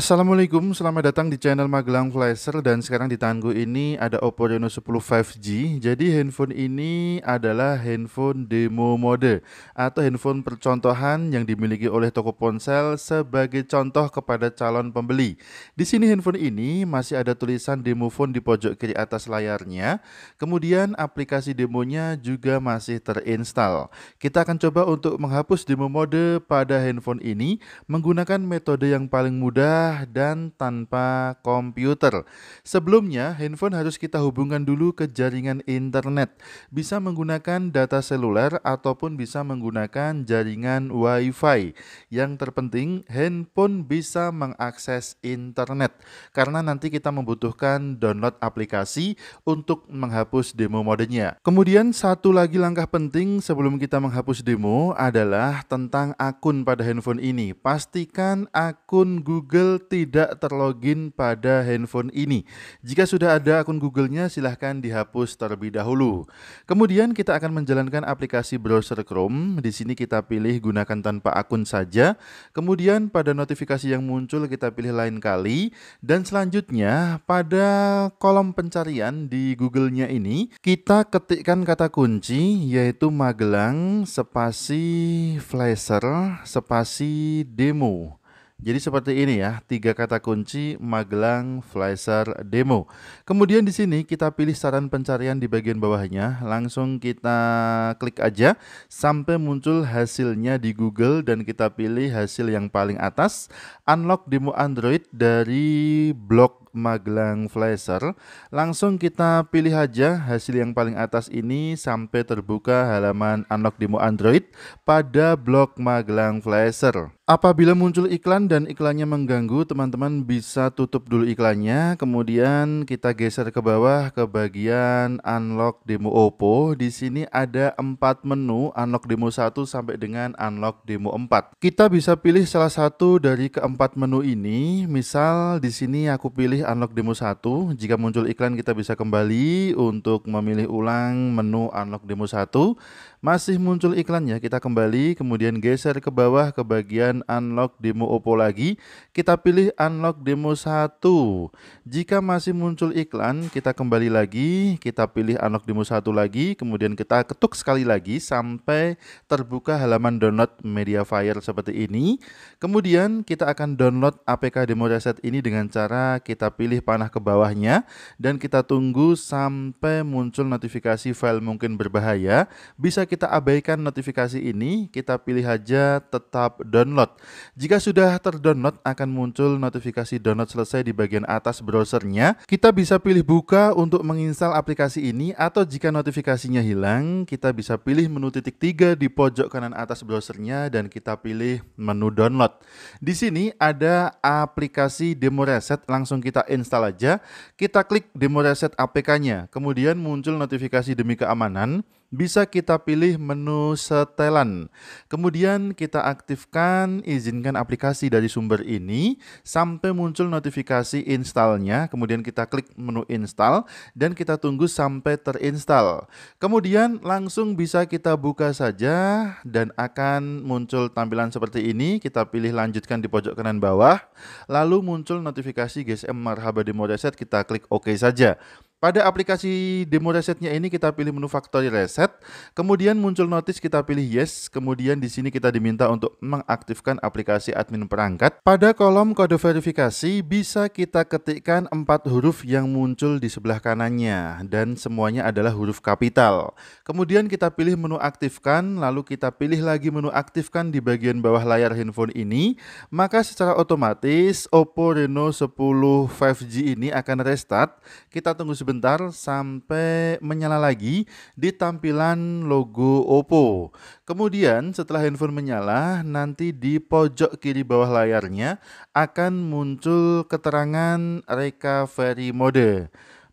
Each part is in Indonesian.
Assalamualaikum, selamat datang di channel Magelang Flasher dan sekarang di tanganku ini ada Oppo Reno 10 5G. Jadi handphone ini adalah handphone demo mode atau handphone percontohan yang dimiliki oleh toko ponsel sebagai contoh kepada calon pembeli. Di sini handphone ini masih ada tulisan demo phone di pojok kiri atas layarnya. Kemudian aplikasi demonya juga masih terinstall. Kita akan coba untuk menghapus demo mode pada handphone ini menggunakan metode yang paling mudah dan tanpa komputer. Sebelumnya, handphone harus kita hubungkan dulu ke jaringan internet. Bisa menggunakan data seluler ataupun bisa menggunakan jaringan Wi-Fi. Yang terpenting, handphone bisa mengakses internet karena nanti kita membutuhkan download aplikasi untuk menghapus demo modenya. Kemudian satu lagi langkah penting sebelum kita menghapus demo adalah tentang akun pada handphone ini. Pastikan akun Google tidak terlogin pada handphone ini. Jika sudah ada akun Google-nya, silahkan dihapus terlebih dahulu. Kemudian kita akan menjalankan aplikasi browser Chrome. Di sini kita pilih gunakan tanpa akun saja. Kemudian pada notifikasi yang muncul kita pilih lain kali. Dan selanjutnya pada kolom pencarian di Google-nya ini, kita ketikkan kata kunci yaitu Magelang spasi flasher spasi demo. Jadi seperti ini ya, tiga kata kunci Magelang Flyser Demo. Kemudian di sini kita pilih saran pencarian di bagian bawahnya, langsung kita klik aja sampai muncul hasilnya di Google dan kita pilih hasil yang paling atas, unlock demo Android dari blog Magelang Flasher. Langsung kita pilih aja hasil yang paling atas ini sampai terbuka halaman unlock demo Android pada blog Magelang Flasher. Apabila muncul iklan dan iklannya mengganggu, teman-teman bisa tutup dulu iklannya. Kemudian kita geser ke bawah ke bagian unlock demo Oppo. Di sini ada empat menu unlock demo 1 sampai dengan unlock demo 4. Kita bisa pilih salah satu dari keempat menu ini. Misal di sini aku pilih pilih unlock demo 1. Jika muncul iklan kita bisa kembali untuk memilih ulang menu unlock demo 1 masih muncul iklannya, kita kembali kemudian geser ke bawah ke bagian unlock demo Oppo lagi. Kita pilih unlock demo 1. Jika masih muncul iklan, kita kembali lagi, kita pilih unlock demo 1 lagi, kemudian kita ketuk sekali lagi sampai terbuka halaman download media fire seperti ini. Kemudian kita akan download APK demo reset ini dengan cara kita pilih panah ke bawahnya dan kita tunggu sampai muncul notifikasi file mungkin berbahaya. Bisa kita abaikan notifikasi ini, kita pilih aja tetap download. Jika sudah terdownload, akan muncul notifikasi download selesai di bagian atas browsernya. Kita bisa pilih buka untuk menginstal aplikasi ini, atau jika notifikasinya hilang, kita bisa pilih menu titik tiga di pojok kanan atas browsernya, dan kita pilih menu download. Di sini ada aplikasi demo reset, langsung kita install aja. Kita klik demo reset APK-nya, kemudian muncul notifikasi demi keamanan bisa kita pilih menu setelan. Kemudian kita aktifkan, izinkan aplikasi dari sumber ini sampai muncul notifikasi installnya. Kemudian kita klik menu install dan kita tunggu sampai terinstall. Kemudian langsung bisa kita buka saja dan akan muncul tampilan seperti ini. Kita pilih lanjutkan di pojok kanan bawah. Lalu muncul notifikasi GSM Marhaba Demo Reset, kita klik OK saja. Pada aplikasi demo resetnya ini kita pilih menu factory reset, kemudian muncul notis kita pilih yes, kemudian di sini kita diminta untuk mengaktifkan aplikasi admin perangkat. Pada kolom kode verifikasi bisa kita ketikkan empat huruf yang muncul di sebelah kanannya dan semuanya adalah huruf kapital. Kemudian kita pilih menu aktifkan, lalu kita pilih lagi menu aktifkan di bagian bawah layar handphone ini, maka secara otomatis Oppo Reno 10 5G ini akan restart. Kita tunggu sebentar sebentar sampai menyala lagi di tampilan logo Oppo. Kemudian setelah handphone menyala, nanti di pojok kiri bawah layarnya akan muncul keterangan recovery mode.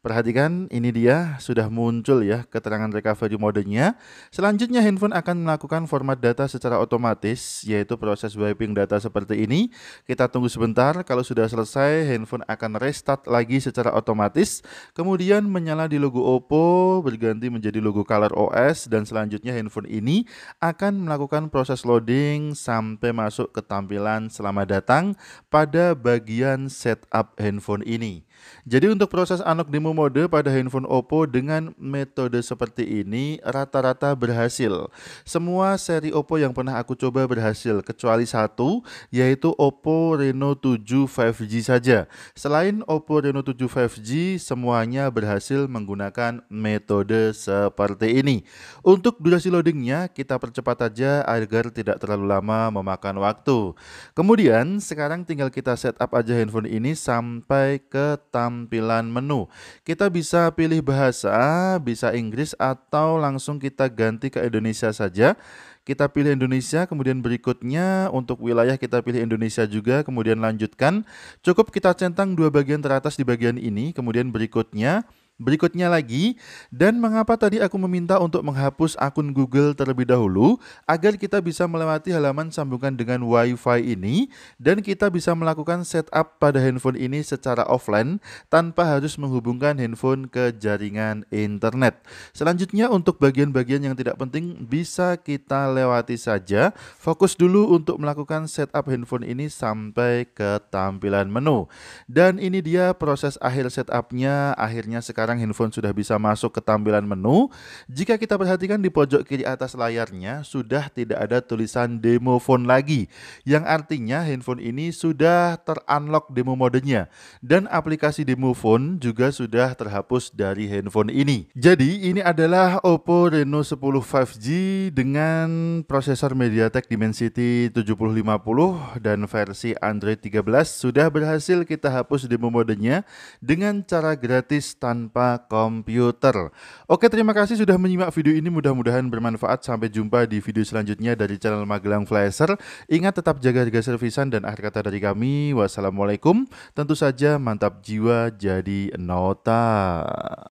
Perhatikan, ini dia sudah muncul ya keterangan recovery modenya. Selanjutnya, handphone akan melakukan format data secara otomatis, yaitu proses wiping data seperti ini. Kita tunggu sebentar, kalau sudah selesai, handphone akan restart lagi secara otomatis. Kemudian menyala di logo Oppo, berganti menjadi logo Color OS, dan selanjutnya handphone ini akan melakukan proses loading sampai masuk ke tampilan selamat datang pada bagian setup handphone ini. Jadi untuk proses unlock demo mode pada handphone Oppo dengan metode seperti ini rata-rata berhasil. Semua seri Oppo yang pernah aku coba berhasil kecuali satu yaitu Oppo Reno 7 5G saja. Selain Oppo Reno 7 5G semuanya berhasil menggunakan metode seperti ini. Untuk durasi loadingnya kita percepat aja agar tidak terlalu lama memakan waktu. Kemudian sekarang tinggal kita setup aja handphone ini sampai ke tampilan menu. Kita bisa pilih bahasa, bisa Inggris atau langsung kita ganti ke Indonesia saja. Kita pilih Indonesia, kemudian berikutnya untuk wilayah kita pilih Indonesia juga, kemudian lanjutkan. Cukup kita centang dua bagian teratas di bagian ini, kemudian berikutnya Berikutnya lagi, dan mengapa tadi aku meminta untuk menghapus akun Google terlebih dahulu agar kita bisa melewati halaman sambungan dengan WiFi ini dan kita bisa melakukan setup pada handphone ini secara offline tanpa harus menghubungkan handphone ke jaringan internet. Selanjutnya untuk bagian-bagian yang tidak penting bisa kita lewati saja. Fokus dulu untuk melakukan setup handphone ini sampai ke tampilan menu. Dan ini dia proses akhir setupnya akhirnya sekarang sekarang handphone sudah bisa masuk ke tampilan menu. Jika kita perhatikan di pojok kiri atas layarnya, sudah tidak ada tulisan demo phone lagi. Yang artinya handphone ini sudah terunlock demo modenya. Dan aplikasi demo phone juga sudah terhapus dari handphone ini. Jadi ini adalah Oppo Reno 10 5G dengan prosesor MediaTek Dimensity 7050 dan versi Android 13 sudah berhasil kita hapus demo modenya dengan cara gratis tanpa tanpa komputer. Oke, terima kasih sudah menyimak video ini. Mudah-mudahan bermanfaat. Sampai jumpa di video selanjutnya dari channel Magelang Flasher. Ingat tetap jaga jaga servisan dan akhir kata dari kami. Wassalamualaikum. Tentu saja mantap jiwa jadi nota.